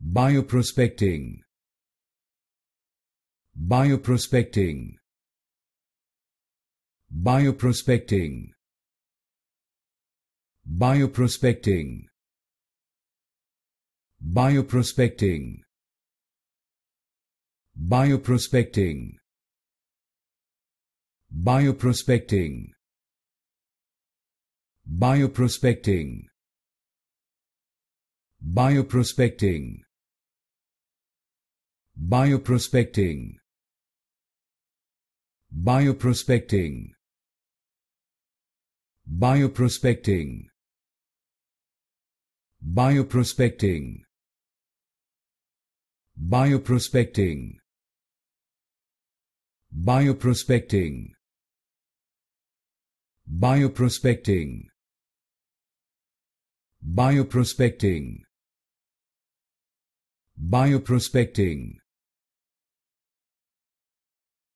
Bioprospecting Bioprospecting Bioprospecting Bioprospecting Bioprospecting Bioprospecting Bioprospecting Bioprospecting Bioprospecting Bioprospecting Bioprospecting Bioprospecting Bioprospecting Bioprospecting Bioprospecting Bioprospecting Bioprospecting Bioprospecting